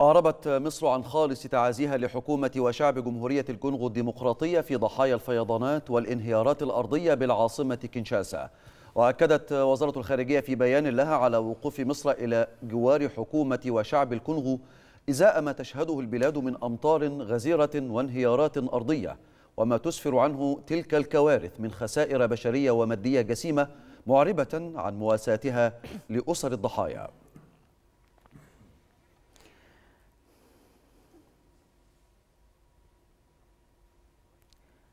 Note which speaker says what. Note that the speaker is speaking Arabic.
Speaker 1: أعربت مصر عن خالص تعازيها لحكومة وشعب جمهورية الكونغو الديمقراطية في ضحايا الفيضانات والانهيارات الأرضية بالعاصمة كينشاسا وأكدت وزارة الخارجية في بيان لها على وقوف مصر إلى جوار حكومة وشعب الكونغو إزاء ما تشهده البلاد من أمطار غزيرة وانهيارات أرضية وما تسفر عنه تلك الكوارث من خسائر بشرية ومادية جسيمة معربة عن مواساتها لأسر الضحايا